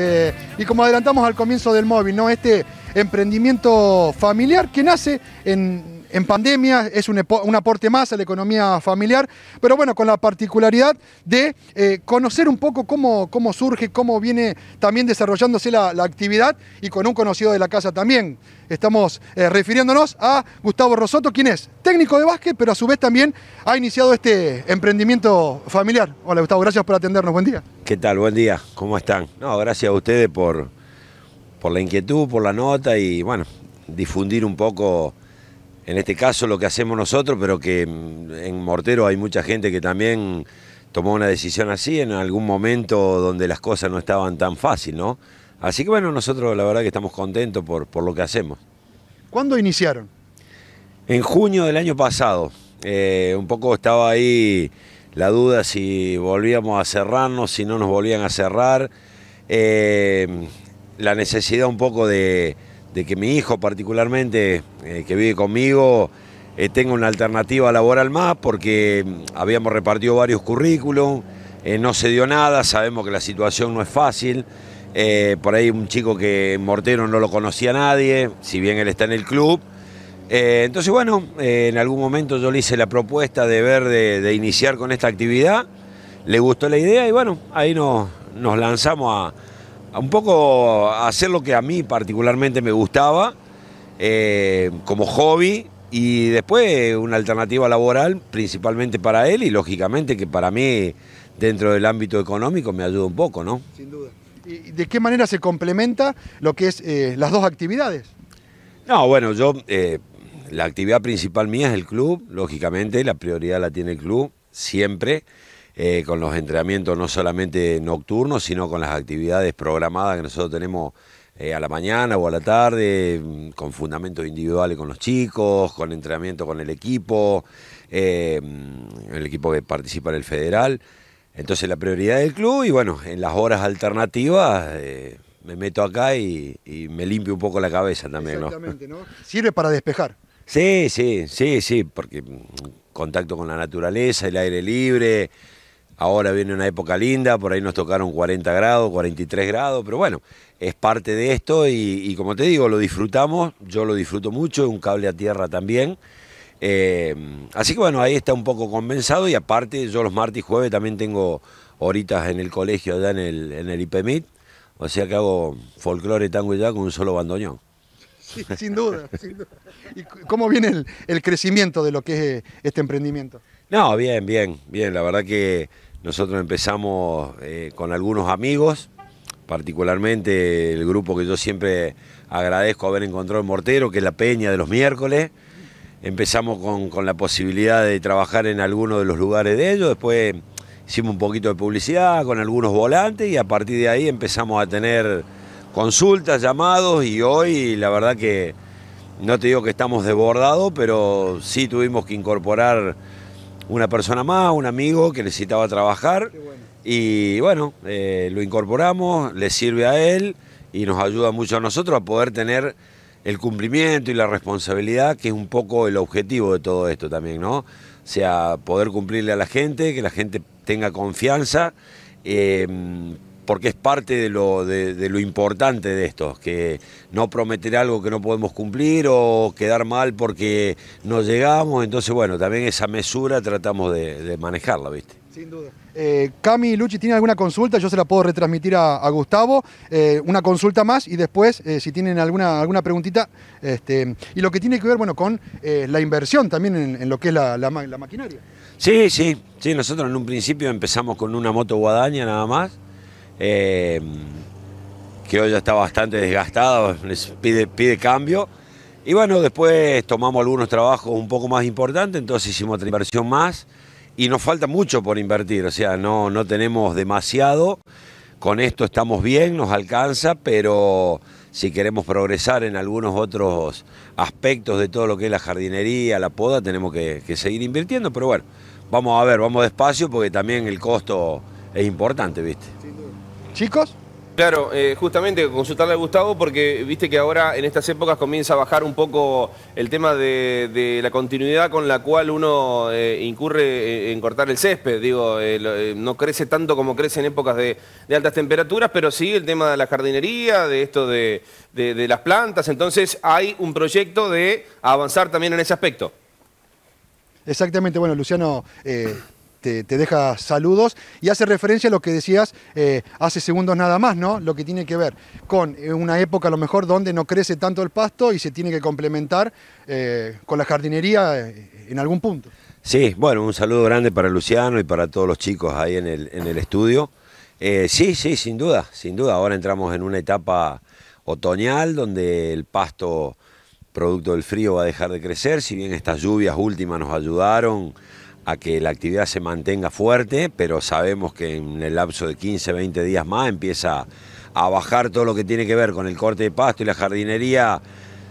Eh, y como adelantamos al comienzo del móvil, ¿no? Este emprendimiento familiar que nace en en pandemia, es un, aporte más a la economía familiar, pero bueno, con la particularidad de eh, conocer un poco cómo, cómo surge, cómo viene también desarrollándose la, actividad y con un conocido de la casa también. Estamos eh, refiriéndonos a Gustavo Rosoto, quien es técnico de básquet, pero a su vez también ha iniciado este emprendimiento familiar. Hola Gustavo, gracias por atendernos, buen día. ¿Qué tal? Buen día, ¿cómo están? No, gracias a ustedes por, por la inquietud, por la nota y bueno, difundir un poco en este caso lo que hacemos nosotros, pero que mm, en Mortero hay mucha gente que también tomó una decisión así en algún momento donde las cosas no estaban tan fácil, ¿no? Así que bueno, nosotros la verdad que estamos contentos por, lo que hacemos. ¿Cuándo iniciaron? En junio del año pasado. Eh, un poco estaba ahí la duda si volvíamos a cerrarnos, si no nos volvían a cerrar. Eh, la necesidad un poco de, de que mi hijo particularmente, eh, que vive conmigo, eh, tenga una alternativa laboral más, porque mm, habíamos repartido varios currículum, eh, no se dio nada, sabemos que la situación no es fácil. por ahí un chico que Mortero no lo conocía a nadie, si bien él está en el club. entonces, bueno, en algún momento yo le hice la propuesta de ver, de, iniciar con esta actividad. Le gustó la idea y bueno, ahí nos lanzamos a, un poco hacer lo que a mí particularmente me gustaba eh, como hobby y después una alternativa laboral principalmente para él y lógicamente que para mí dentro del ámbito económico me ayuda un poco, ¿no? Sin duda. ¿Y de qué manera se complementa lo que es eh, las dos actividades? No, bueno, yo eh, la actividad principal mía es el club, lógicamente la prioridad la tiene el club siempre. Eh, con los entrenamientos no solamente nocturnos, sino con las actividades programadas que nosotros tenemos eh, a la mañana o a la tarde, mm, con fundamentos individuales con los chicos, con entrenamiento con el equipo, eh, mm, el equipo que participa en el federal. Entonces la prioridad del club y bueno, en las horas alternativas me meto acá y, me limpio un poco la cabeza también. Exactamente, ¿no? Sirve para despejar. Sí, sí, sí, sí, porque mm, contacto con la naturaleza, el aire libre, Ahora viene una época linda, por ahí nos tocaron 40 grados, 43 grados, pero bueno, es parte de esto y, como te digo, lo disfrutamos, yo lo disfruto mucho, un cable a tierra también. Eh, así que bueno, ahí está un poco compensado y aparte yo los martes y jueves también tengo horitas en el colegio allá en el, en el IPEMIT, o sea que hago folclore, tango y ya con un solo bandoneón. sin duda, sin duda. ¿Y cómo viene el, el, crecimiento de lo que es este emprendimiento? No, bien, bien, bien, la verdad que nosotros empezamos eh, con algunos amigos, particularmente el grupo que yo siempre agradezco haber encontrado en Mortero, que es la Peña de los miércoles. Empezamos con, con la posibilidad de trabajar en algunos de los lugares de ellos, después hicimos un poquito de publicidad con algunos volantes y a partir de ahí empezamos a tener consultas, llamados y hoy la verdad que no te digo que estamos desbordados, pero sí tuvimos que incorporar una persona más, un amigo que necesitaba trabajar. Y bueno, eh, lo incorporamos, le sirve a él y nos ayuda mucho a nosotros a poder tener el cumplimiento y la responsabilidad, que es un poco el objetivo de todo esto también, ¿no? O sea, poder cumplirle a la gente, que la gente tenga confianza, eh, porque es parte de lo, importante de esto, que no prometer algo que no podemos cumplir o quedar mal porque no llegamos, entonces bueno, también esa mesura tratamos de, manejarla, ¿viste? Sin duda. Cami eh, Cami, Luchi, ¿tienen alguna consulta? Yo se la puedo retransmitir a, Gustavo. Eh, una consulta más y después, eh, si tienen alguna, alguna preguntita. Este, y lo que tiene que ver, bueno, con la inversión también en, lo que es la, la maquinaria. Sí, sí, sí. Nosotros en un principio empezamos con una moto guadaña nada más. Eh, que hoy ya está bastante desgastado, pide, cambio. Y bueno, después tomamos algunos trabajos un poco más importantes, entonces hicimos otra inversión más y nos falta mucho por invertir, o sea, no, no tenemos demasiado, con esto estamos bien, nos alcanza, pero si queremos progresar en algunos otros aspectos de todo lo que es la jardinería, la poda, tenemos que, que seguir invirtiendo, pero bueno, vamos a ver, vamos despacio porque también el costo es importante, ¿viste? chicos. Claro, eh, justamente consultarle a Gustavo porque viste que ahora en estas épocas comienza a bajar un poco el tema de, la continuidad con la cual uno eh, incurre en cortar el césped. Digo, eh, no crece tanto como crece en épocas de, altas temperaturas, pero sí el tema de la jardinería, de esto de, las plantas. Entonces hay un proyecto de avanzar también en ese aspecto. Exactamente, bueno, Luciano te, deja saludos y hace referencia a lo que decías eh, hace segundos nada más, ¿no? Lo que tiene que ver con eh, una época a lo mejor donde no crece tanto el pasto y se tiene que complementar eh, con la jardinería en algún punto. Sí, bueno, un saludo grande para Luciano y para todos los chicos ahí en el, en el estudio. sí, sí, sin duda, sin duda. Ahora entramos en una etapa otoñal donde el pasto producto del frío va a dejar de crecer, si bien estas lluvias últimas nos ayudaron a que la actividad se mantenga fuerte, pero sabemos que en el lapso de 15, 20 días más empieza a bajar todo lo que tiene que ver con el corte de pasto y la jardinería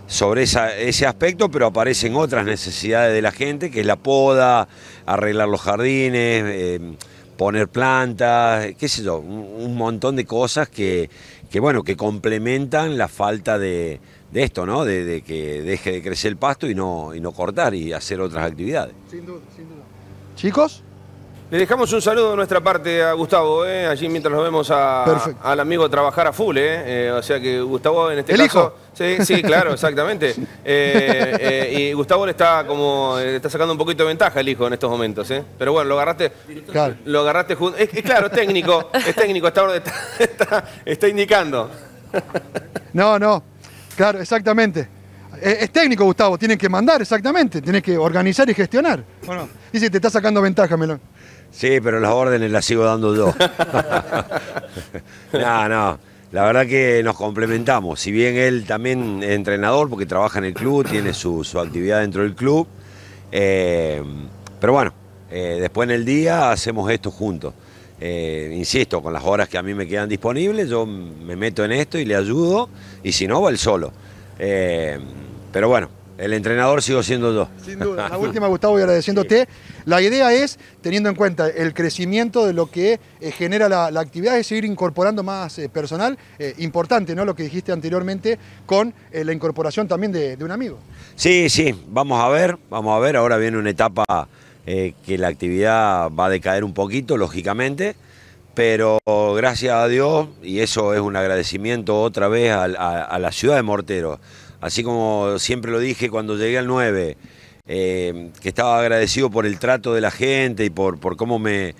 sobre esa, ese aspecto, pero aparecen otras necesidades de la gente, que es la poda, arreglar los jardines, eh, poner plantas, qué sé yo, un, montón de cosas que, que bueno, que complementan la falta de, esto, ¿no? De, que deje de crecer el pasto y no, y no cortar y hacer otras actividades. Sin Chicos. Le dejamos un saludo de nuestra parte a Gustavo, eh, allí mientras nos vemos al amigo trabajar a full, eh, eh, o sea que Gustavo en este caso... Hijo? Sí, sí, claro, exactamente. y Gustavo le está como está sacando un poquito de ventaja el hijo en estos momentos, pero bueno, lo agarraste, claro. lo agarraste Es, claro, técnico, es técnico, está indicando. no, no, claro, exactamente. Eh, es, técnico, Gustavo, tienen que mandar, exactamente. Tienes que organizar y gestionar. Bueno, si te está sacando ventaja, Melón. Sí, pero las órdenes las sigo dando yo. no, no. La verdad que nos complementamos. Si bien él también es entrenador, porque trabaja en el club, tiene su, actividad dentro del club. Eh, pero bueno, eh, después en el día hacemos esto juntos. insisto, con las horas que a mí me quedan disponibles, yo me meto en esto y le ayudo, y si no, va él solo. Eh, pero bueno, el entrenador sigo siendo yo. Sin duda. La última, Gustavo, y agradeciéndote. La idea es, teniendo en cuenta el crecimiento de lo que eh, genera la, actividad, es seguir incorporando más eh, personal. Eh, importante, ¿no? Lo que dijiste anteriormente, con la incorporación también de, un amigo. Sí, sí. Vamos a ver, vamos a ver. Ahora viene una etapa que la actividad va a decaer un poquito, lógicamente. Pero gracias a Dios, y eso es un agradecimiento otra vez a la ciudad de Mortero así como siempre lo dije cuando llegué al 9, eh, que estaba agradecido por el trato de la gente y por, cómo me,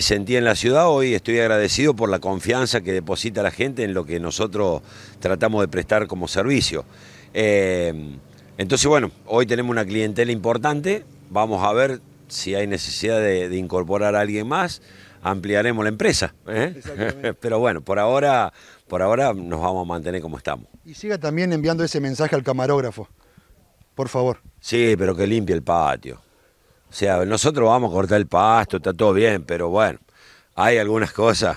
sentía en la ciudad, hoy estoy agradecido por la confianza que deposita la gente en lo que nosotros tratamos de prestar como servicio. Eh, entonces, bueno, hoy tenemos una clientela importante, vamos a ver si hay necesidad de, de incorporar a alguien más ampliaremos la empresa. ¿Eh? Pero bueno, por ahora, por ahora nos vamos a mantener como estamos. Y siga también enviando ese mensaje al camarógrafo, por favor. Sí, pero que limpie el patio. O sea, nosotros vamos a cortar el pasto, está todo bien, pero bueno, hay algunas cosas.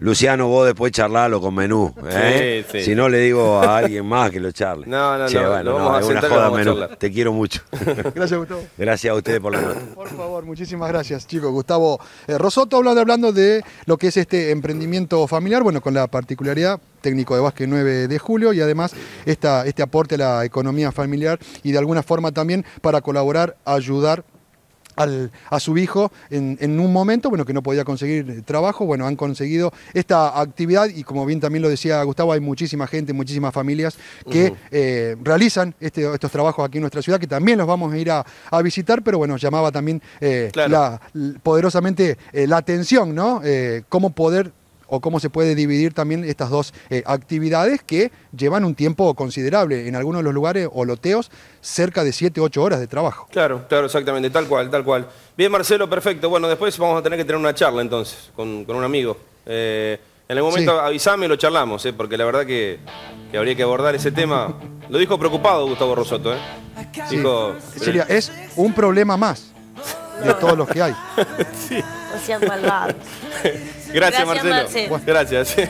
Luciano, vos después charlalo con menú. ¿eh? Si no, le digo a alguien más que lo charle. No, no, no. Bueno, no es una joda, menú. Te quiero mucho. Gracias, Gustavo. Gracias a ustedes por la nota. Por favor, muchísimas gracias, chicos. Gustavo eh, Rosoto hablando, de lo que es este emprendimiento familiar, bueno, con la particularidad técnico de básquet 9 de julio y además este aporte a la economía familiar y de alguna forma también para colaborar, ayudar a su hijo en, un momento, bueno, que no podía conseguir eh, trabajo, bueno, han conseguido esta actividad y como bien también lo decía Gustavo, hay muchísima gente, muchísimas familias que eh, realizan este, estos trabajos aquí en nuestra ciudad, que también los vamos a ir a, visitar, pero bueno, llamaba también eh, poderosamente la atención, ¿no? cómo poder o cómo se puede dividir también estas dos eh, actividades que llevan un tiempo considerable, en algunos de los lugares o loteos, cerca de 7, 8 horas de trabajo. Claro, claro, exactamente, tal cual, tal cual. Bien, Marcelo, perfecto. Bueno, después vamos a tener que tener una charla entonces con, un amigo. Eh, en el momento avísame y lo charlamos, eh, porque la verdad que, habría que abordar ese tema. Lo dijo preocupado Gustavo Rosoto. Eh. es un problema más de todos los que hay. O sea, Gracias, Marcelo. Gracias.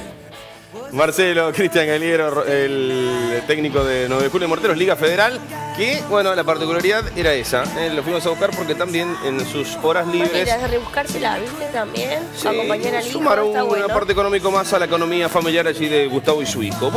Marcelo, Cristian Galiero, el técnico de 9 de julio Morteros, Liga Federal, que, bueno, la particularidad era esa. ¿eh? lo fuimos a buscar porque también en sus horas libres... era de la ¿viste? También, sí, acompañar al hijo, un aporte económico más a la economía familiar allí de Gustavo y su hijo.